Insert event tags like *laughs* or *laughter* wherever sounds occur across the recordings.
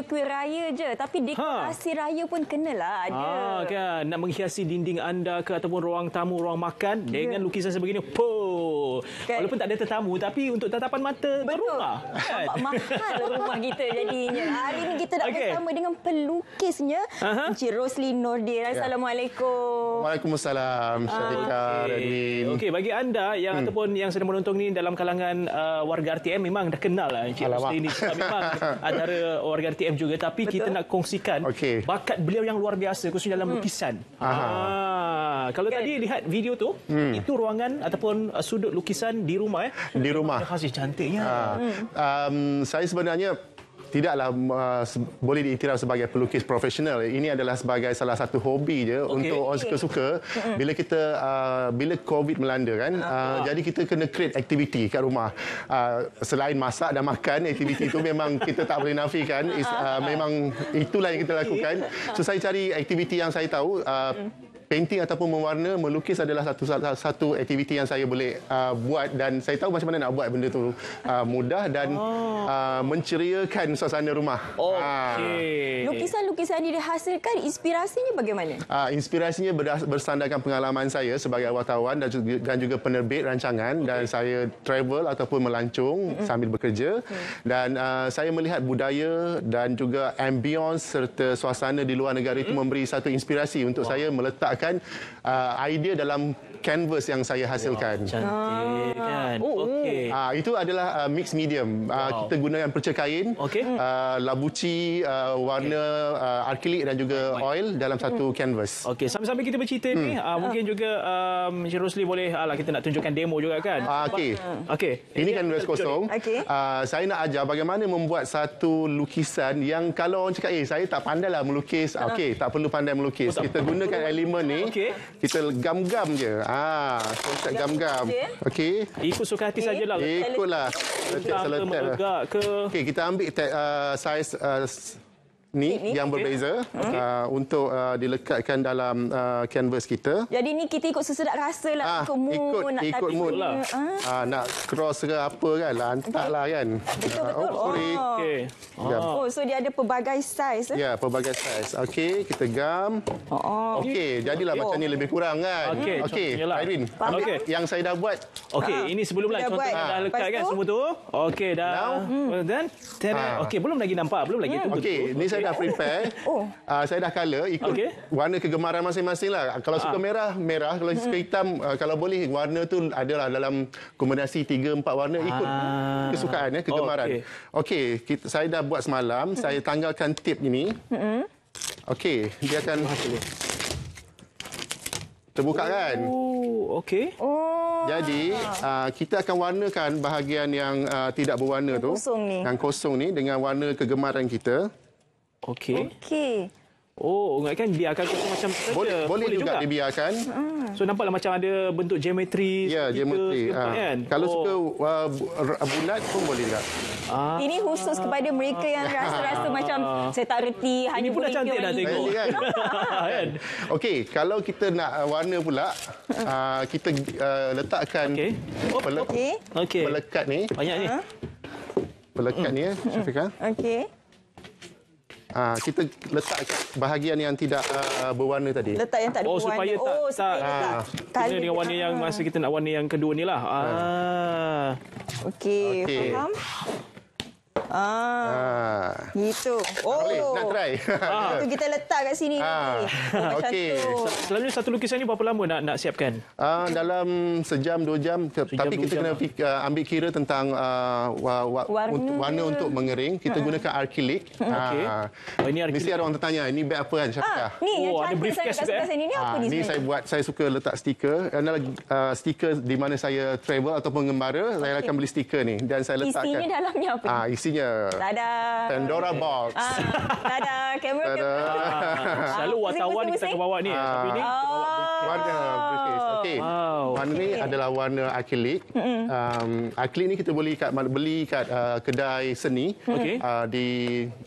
kuih-kuih raya je tapi ha. dekorasi ha. raya pun kenalah ah, ada. Ha kan nak menghiasi dinding anda ke ataupun ruang tamu, ruang makan yeah. dengan lukisan sebegini. Po. Kan. Walaupun tak ada tetamu tapi untuk tatapan mata berumah. Kan? Mahal rumah kita jadinya. Hari ini kita nak okay. bersama dengan pelukisnya uh Encik Rosli Nordin. Ya. Assalamualaikum. Waalaikumsalam. Syadika ah, Radin. Okay, bagi anda yang hmm. ataupun yang sedang menonton ni dalam kalangan uh, warga RTM memang dah kenal lah Encik Rosli ni. Memang *laughs* antara warga KKM juga tapi Betul. kita nak kongsikan okay. bakat beliau yang luar biasa khususnya dalam hmm. lukisan. Ah, kalau okay. tadi lihat video tu, hmm. itu ruangan ataupun uh, sudut lukisan di rumah eh. Di rumah. Kasih cantiknya. Ha. Hmm. Um, saya sebenarnya tidaklah uh, se- boleh diiktiraf sebagai pelukis profesional. Ini adalah sebagai salah satu hobi je okay. untuk orang suka-suka. Bila kita uh, bila COVID melanda kan, uh, uh. jadi kita kena create aktiviti kat rumah. Uh, selain masak dan makan, aktiviti itu memang kita tak boleh nafikan. Uh, ah. memang itulah yang kita lakukan. So saya cari aktiviti yang saya tahu. Uh, mm painting ataupun mewarna, melukis adalah satu satu aktiviti yang saya boleh uh, buat dan saya tahu macam mana nak buat benda tu uh, mudah dan oh. uh, menceriakan suasana rumah. Okey. Uh. Lukisan-lukisan ini dihasilkan inspirasinya bagaimana? Uh, inspirasinya bersandarkan pengalaman saya sebagai wartawan dan juga, dan juga penerbit rancangan okay. dan saya travel ataupun melancung mm-hmm. sambil bekerja okay. dan uh, saya melihat budaya dan juga ambience serta suasana di luar negara mm itu memberi satu inspirasi untuk wow. saya meletak menggunakan uh, idea dalam canvas yang saya hasilkan. Wow, cantik ah. kan. Oh, oh. okey. uh, itu adalah uh, mix medium. Uh, wow. kita gunakan perca kain, okay. uh, labuci, uh, warna uh, akrilik dan juga Baik. oil dalam satu hmm. canvas. Okey, sambil-sambil kita bercerita hmm. uh, mungkin juga um, Encik Rosli boleh uh, kita nak tunjukkan demo juga kan. Uh, okey. Okey. Ini okay. canvas kosong. Okay. Uh, saya nak ajar bagaimana membuat satu lukisan yang kalau orang cakap eh saya tak lah melukis. Okey, tak perlu pandai melukis. Oh, kita gunakan elemen ni. Okay. Kita gam-gam je. Ah, konsep gam-gam. Okey. Ikut suka hati okay. sajalah. Ikutlah. Letak selotet. Ke... Okey, kita ambil uh, size uh, ni Sini. yang berbeza okay. Hmm. uh, untuk uh, dilekatkan dalam uh, canvas kita. Jadi ni kita ikut sesedap rasa lah ah, untuk mood. Ikut, nak ikut mood lah. Ha? Uh, nak cross ke apa kan, lantak okay. lah kan. Betul-betul. Uh, ah, oh, sorry. Oh. Okay. Ah. oh, so dia ada pelbagai saiz. Eh? Ya, yeah, pelbagai saiz. Okey, kita gam. Oh, oh. Okey, jadilah okay. macam ni lebih kurang kan. Okey, okay. Irene, ambil okay. yang saya dah buat. Okey, ah. ini sebelum lah. Contoh dah, lekat Lepas kan tu? semua tu. Okey, dah. Then, ah. Okey, belum lagi nampak. Belum lagi. Hmm. Okey, ni saya saya dah prepare. Oh. Uh, saya dah color ikut okay. warna kegemaran masing-masing lah. Kalau suka uh. merah, merah. Kalau suka hmm. hitam, uh, kalau boleh warna tu adalah dalam kombinasi tiga empat warna ikut uh. kesukaan, ya, kegemaran. Oh, Okey, okay, saya dah buat semalam. Hmm. Saya tanggalkan tip ini. Hmm. Okey, dia akan... Terbuka kan? Oh, okey. Oh. Jadi, uh, kita akan warnakan bahagian yang uh, tidak berwarna yang tu. Kosong ni. Yang kosong ni dengan warna kegemaran kita. Okey. Okey. Oh, ingatkan biarkan kosong macam saja. Boleh, boleh, boleh juga, juga dibiarkan. So nampaklah macam ada bentuk geometri. Ya, geometri. Ha. Kan? Kalau oh. suka uh, bulat pun boleh juga. Ah. Ini khusus kepada mereka yang ah. rasa-rasa ah. macam saya tak reti. Ini hanya pun dah cantik dah tengok. Kan? *laughs* *laughs* kan? Okey, kalau kita nak uh, warna pula, uh, kita uh, letakkan okay. Oh, okay. ni. Banyak ni. Uh. Pelekat ni, ya, Syafiqah. Okey. Ah kita letak bahagian yang tidak uh, berwarna tadi. Letak yang tak oh, berwarna. Oh supaya tak oh, tak kena dengan warna yang ah. masa kita nak warna yang kedua ni lah. Ah. Okey, okay. faham? Ah. ah. itu. Oh. nak try. Ah. *laughs* Itu kita letak kat sini. Ah. *laughs* Okey. Selalu satu lukisan ni berapa lama nak nak siapkan? Ah, dalam sejam, dua jam. Sejam, Tapi kita jam kena fikir, lah. Ah, ambil kira tentang uh, wa, wa, warna. warna untuk mengering. Kita ah. gunakan arkilik. Hmm. Okay. Ah. Oh, ini arkilik. Mesti ada orang tertanya, ini beg apa kan Syafiqah? Ah, ni oh, yang cantik saya dekat eh? sini. Ini ah, ni sebenarnya? saya buat, saya suka letak stiker. Ini uh, stiker di mana saya travel ataupun mengembara. Okay. Saya akan beli stiker ni. Dan saya letakkan. Isinya dalamnya apa? Ah, isinya punya. Tada. Pandora box. Tada. Ah, kamera kamera. *laughs* Selalu wartawan kita akan bawa ni. Eh. Ah. Tapi ni warna British. Okey. Wow. Warna ni adalah warna akrilik. Um, akrilik ni kita boleh kat, beli kat uh, kedai seni. Okey. Uh, di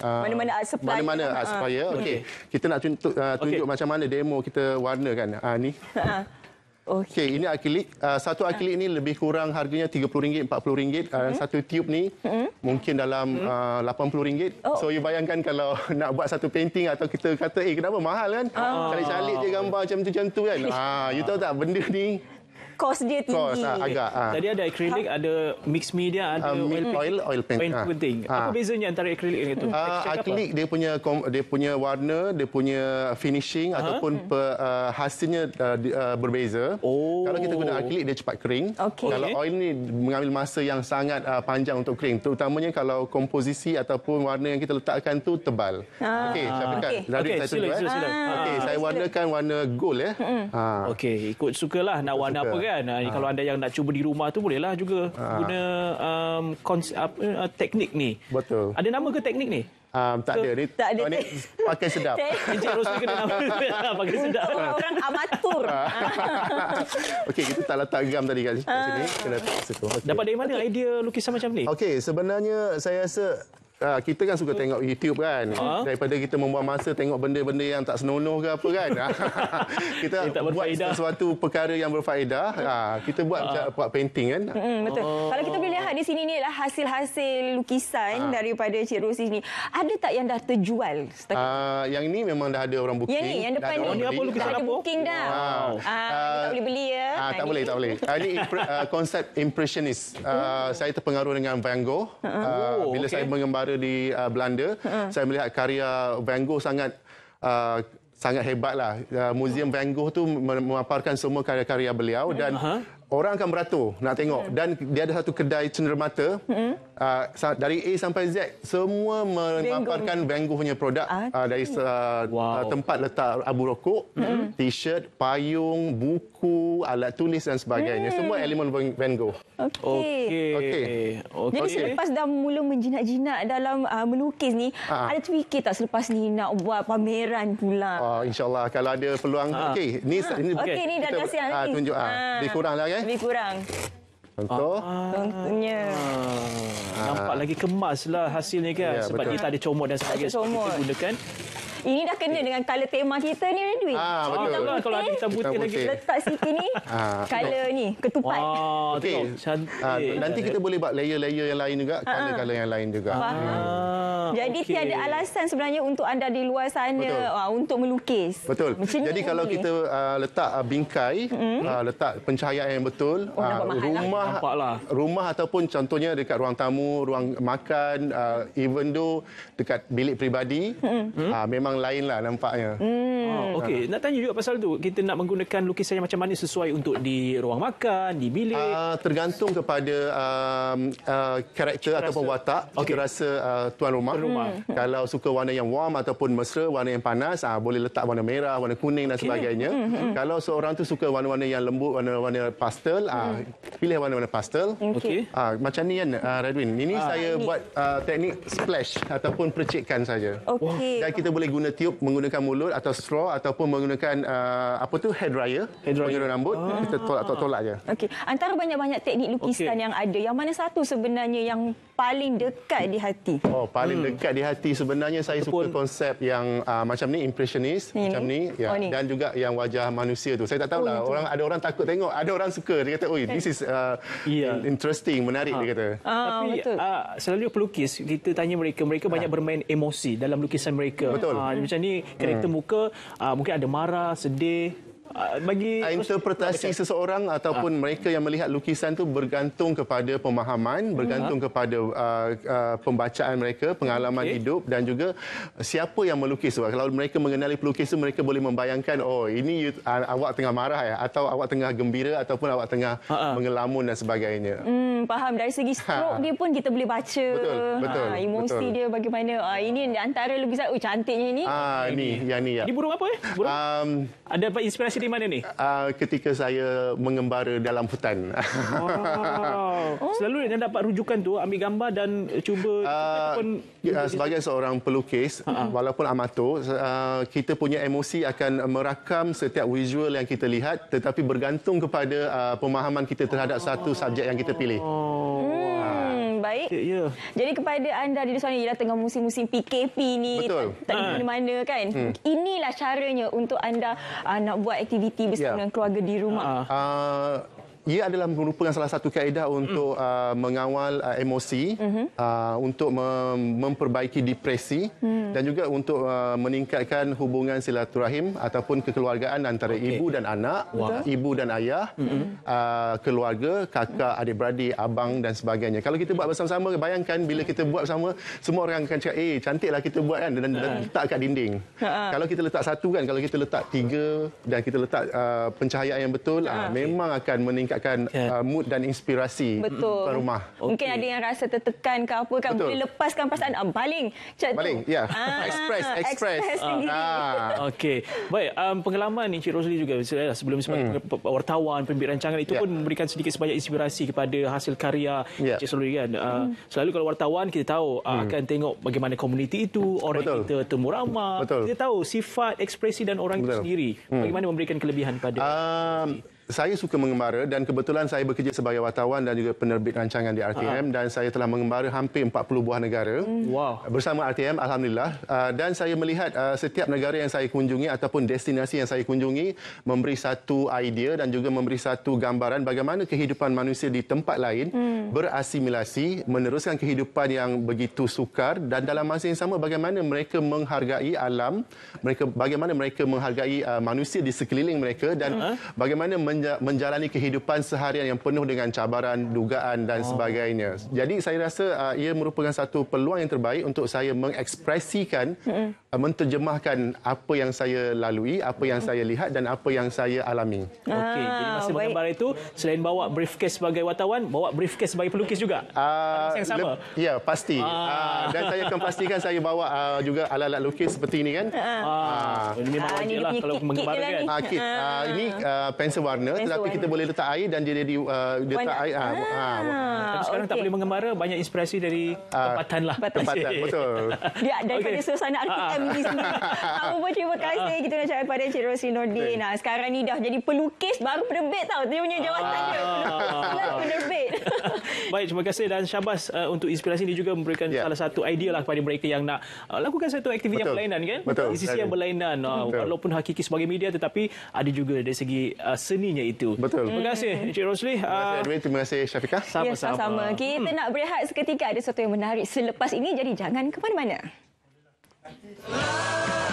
uh, mana-mana uh, art supplier. Mana-mana art ah. supplier. Okey. Kita nak tunjuk, uh, tunjuk okay. macam mana demo kita warna kan. Uh, ni. Uh. Okey, okay, ini akrilik. Uh, ah, satu akrilik ini lebih kurang harganya RM30, RM40. Dan uh, satu tube ni hmm? mungkin dalam RM80. Hmm? Uh, oh. So, you bayangkan kalau *laughs* nak buat satu painting atau kita kata, eh, kenapa? Mahal kan? Oh. Ah. Calik-calik je gambar macam tu-macam tu kan? *laughs* Ah, you tahu tak, benda ni kos dia tinggi. Kos ah, agak. Ha. Tadi ada acrylic, ha. ada mixed media, ada uh, oil, oil, paint. oil paint. Paint penting. Ha. Apa bezanya antara acrylic dengan itu? Uh, acrylic dia punya dia punya warna, dia punya finishing uh-huh. ataupun hmm. pe, uh, hasilnya uh, di, uh, berbeza. Oh. Kalau kita guna acrylic dia cepat kering. Okay. Kalau oil ni mengambil masa yang sangat uh, panjang untuk kering. Terutamanya kalau komposisi ataupun warna yang kita letakkan tu tebal. Ah. Okey, saya dekat. Okay. Okay. Sila, sila, sila. saya warnakan warna gold ya. Mm. Ah. Okey, ikut sukalah nak warna apa kan ha. kalau ah. anda yang nak cuba di rumah tu bolehlah juga ha. guna um, konsep, apa, teknik ni betul ada nama ke teknik ni Um, tak, ada. Ni, tak ada. Ni, *laughs* pakai sedap. *laughs* Encik Rosli kena nama. *laughs* pakai sedap. Orang-orang amatur. Okey, kita tak letak gam tadi kat sini. Kena letak situ. Okay. Dapat dari mana idea lukisan macam ni? Okey, sebenarnya saya rasa uh, kita kan suka tengok YouTube kan ha? daripada kita membuang masa tengok benda-benda yang tak senonoh ke apa kan *laughs* ah, kita buat sesuatu perkara yang berfaedah uh, kita buat uh. buat painting kan mm, betul oh. kalau kita boleh lihat di sini ni lah hasil-hasil lukisan uh. daripada Cik Rosi ni ada tak yang dah terjual uh, yang ini memang dah ada orang booking yang ini yang depan ni dah ada, ni. Beli. Dah ada booking dah wow. uh, uh, tak boleh beli ya uh, tak boleh tak boleh uh, ini impre- uh, konsep impressionist uh, saya terpengaruh dengan Van Gogh uh, oh, bila okay. saya mengembara berada di uh, Belanda. Hmm. Saya melihat karya Van Gogh sangat uh, sangat hebatlah. Uh, Museum Van Gogh tu memaparkan semua karya-karya beliau dan uh-huh orang akan beratur nak tengok ya. dan dia ada satu kedai cenderamata mm-hmm. Ah, dari A sampai Z semua memaparkan Bengguhnya produk uh, dari wow. tempat letak abu rokok mm-hmm. t-shirt payung buku alat tulis dan sebagainya mm. semua elemen Bengguh okey okey okay. jadi selepas dah mula menjinak-jinak dalam uh, melukis ni uh ada terfikir tak selepas ni nak buat pameran pula Oh insyaallah kalau ada peluang uh okey ni uh-huh. ini okey ni dah kasi uh, tunjuk uh, uh-huh. kurang lah kan ya lebih kurang. Contoh? Contohnya. Ah. Ah. Nampak lagi kemaslah hasilnya kan? Ya, sebab betul. dia tak ada comot dan sebagainya. comot. Kita gunakan ini dah kena dengan color tema kita ni, Redwi. Ah, betul. Kita putih, lah kalau kita putih, lagi letak sikit ni, *laughs* ah, color ni, ketupat. Wah, okay. Cantik. Ah, nanti kita boleh buat layer-layer yang lain juga, ah, color-color yang lain juga. Faham. Hmm. Jadi, okay. tiada alasan sebenarnya untuk anda di luar sana ah, untuk melukis. Betul. Macam Jadi, kalau kita uh, letak uh, bingkai, hmm? uh, letak pencahayaan yang betul, oh, uh, rumah, lah. rumah ataupun contohnya dekat ruang tamu, ruang makan, uh, even though dekat bilik peribadi, hmm. uh, memang orang lain lah nampaknya. Hmm. Oh, Okey, ah. nak tanya juga pasal tu. Kita nak menggunakan lukisan yang macam mana sesuai untuk di ruang makan, di bilik? Uh, tergantung kepada um, uh, karakter ataupun watak. Okay. Kita rasa uh, tuan rumah. Hmm. Kalau suka warna yang warm ataupun mesra, warna yang panas, uh, boleh letak warna merah, warna kuning dan sebagainya. Okay. Hmm, hmm, hmm. Kalau seorang tu suka warna-warna yang lembut, warna-warna pastel, uh, hmm. pilih warna-warna pastel. Okey. Uh, macam ni kan, uh, Redwin. Ini uh, saya ini. buat uh, teknik splash ataupun percikkan saja. Okey. Dan kita boleh guna guna tiup menggunakan mulut atau straw ataupun menggunakan uh, apa tu hair dryer, hair dryer. penggerak rambut ah. kita tolak tolak, tolak je. Okey, antara banyak-banyak teknik lukisan okay. yang ada, yang mana satu sebenarnya yang paling dekat di hati? Oh, paling hmm. dekat di hati sebenarnya saya Ataupun... suka konsep yang uh, macam ni impressionist, ini? macam ni, ya. oh, ni dan juga yang wajah manusia tu. Saya tak tahu oh, lah, oh, orang ada orang takut tengok, ada orang suka. Dia kata, oh this is uh, yeah. interesting, menarik," ha. dia kata. Ah, Tapi Uh, ah, selalu pelukis kita tanya mereka, mereka banyak ha. bermain emosi dalam lukisan mereka. Betul. Uh, macam ni hmm. karakter muka uh, mungkin ada marah, sedih, Ah, bagi ah, interpretasi okay. seseorang ataupun ah. mereka yang melihat lukisan tu bergantung kepada pemahaman, mhm. bergantung hmm. kepada uh, uh, pembacaan mereka, pengalaman okay. hidup dan juga siapa yang melukis. Kalau mereka mengenali pelukis tu mereka boleh membayangkan oh ini you, uh, awak tengah marah ya atau awak tengah gembira ataupun awak tengah Ha-ha. mengelamun dan sebagainya. Hmm faham dari segi ha. stroke dia pun kita boleh baca. Betul. betul ha, emosi betul. dia bagaimana. ha, ini antara lukisan oh cantiknya ini. ha, ini, ini yang ni ya. Ini burung apa eh? Burung. Um, ada apa inspirasi di mana ni? Uh, ketika saya mengembara dalam hutan. Oh. *laughs* oh. Selalu yang dapat rujukan tu ambil gambar dan cuba uh, ataupun ya, sebagai seorang pelukis uh-huh. walaupun amatur uh, kita punya emosi akan merakam setiap visual yang kita lihat tetapi bergantung kepada uh, pemahaman kita terhadap oh. satu subjek yang kita pilih. Oh baik. Ya. Yeah. Jadi kepada anda di sana yang tengah musim-musim PKP ni. Betul. Tak ha. di mana kan. Hmm. Inilah caranya untuk anda uh, nak buat aktiviti bersama yeah. Ya. keluarga di rumah. Uh, uh, ia adalah merupakan salah satu kaedah untuk mm. uh, mengawal uh, emosi mm-hmm. uh, untuk mem- memperbaiki depresi mm. dan juga untuk uh, meningkatkan hubungan silaturahim ataupun kekeluargaan antara okay. ibu dan anak wow. ibu dan ayah mm-hmm. uh, keluarga kakak mm. adik-beradik abang dan sebagainya kalau kita buat mm. bersama-sama bayangkan bila mm. kita buat sama semua orang akan cakap eh cantiklah kita buat kan dan letak kat dinding kalau kita letak satu kan kalau kita letak tiga dan kita letak uh, pencahayaan yang betul uh, memang akan meningkat meningkatkan kan. uh, mood dan inspirasi Betul. Per rumah. Okay. Mungkin ada yang rasa tertekan ke apa kan boleh lepaskan perasaan ah, baling. Cik baling, ya. Yeah. Ah, *laughs* express, express. express ah. Ah. ah. Okey. Baik, um, pengalaman Encik Rosli juga sebelum sebagai hmm. wartawan pembimbing rancangan itu yeah. pun memberikan sedikit sebanyak inspirasi kepada hasil karya yeah. Encik Rosli kan. Uh, hmm. Selalu kalau wartawan kita tahu uh, hmm. akan tengok bagaimana komuniti itu, orang Betul. kita temu ramah. Betul. Kita tahu sifat ekspresi dan orang Betul. itu sendiri. Hmm. Bagaimana memberikan kelebihan pada um, saya suka mengembara dan kebetulan saya bekerja sebagai wartawan dan juga penerbit rancangan di ha, ha. RTM uh-huh. dan saya telah mengembara hampir 40 buah negara hmm. wow. bersama RTM alhamdulillah uh, dan saya melihat uh, setiap negara yang saya kunjungi ataupun destinasi yang saya kunjungi memberi satu idea dan juga memberi satu gambaran bagaimana kehidupan manusia di tempat lain hmm. berasimilasi meneruskan kehidupan yang begitu sukar dan dalam masa yang sama bagaimana mereka menghargai alam mereka bagaimana mereka menghargai uh, manusia di sekeliling mereka dan uh bagaimana men- menjalani kehidupan seharian yang penuh dengan cabaran, dugaan dan oh. sebagainya. Jadi saya rasa uh, ia merupakan satu peluang yang terbaik untuk saya mengekspresikan, uh, menterjemahkan apa yang saya lalui, apa yang saya lihat dan apa yang saya alami. Ah, Okey, jadi masih baik. bergambar itu selain bawa briefcase sebagai wartawan, bawa briefcase sebagai pelukis juga. Uh, yang sama. Le- ya, pasti. Uh. Uh, dan saya akan pastikan saya bawa uh, juga alat-alat lukis seperti ini kan. Uh. Uh. Uh. Ini memang uh, ini lah kalau menggambar kan. Uh, Uh, ini uh, pensel warna warna Pencil tetapi warna. kita boleh letak air dan dia jadi uh, dia letak air. Ah, ah, ah, ah. Tapi sekarang tak boleh mengembara banyak inspirasi dari ah, tempatan lah. Tempatan, *laughs* betul. dia dari okay. suasana RTM ah. ah. di sini. Tak apa terima kasih. Ah, kita nak cakap pada Encik Rosli Nordin. Ah, sekarang ni dah jadi pelukis baru penerbit tau. Dia punya jawatan ah. dia. penerbit. *laughs* Baik, terima kasih dan syabas uh, untuk inspirasi ini juga memberikan yeah. salah satu idea lah kepada mereka yang nak uh, lakukan satu aktiviti yang berlainan kan? Betul. Di sisi yang berlainan. Uh, walaupun hakiki sebagai media tetapi ada juga dari segi uh, seni intinya itu. Betul. Terima kasih Encik Rosli. Terima kasih, terima kasih Syafiqah. Sama-sama. Ya, Kita hmm. nak berehat seketika ada sesuatu yang menarik selepas ini jadi jangan ke mana-mana.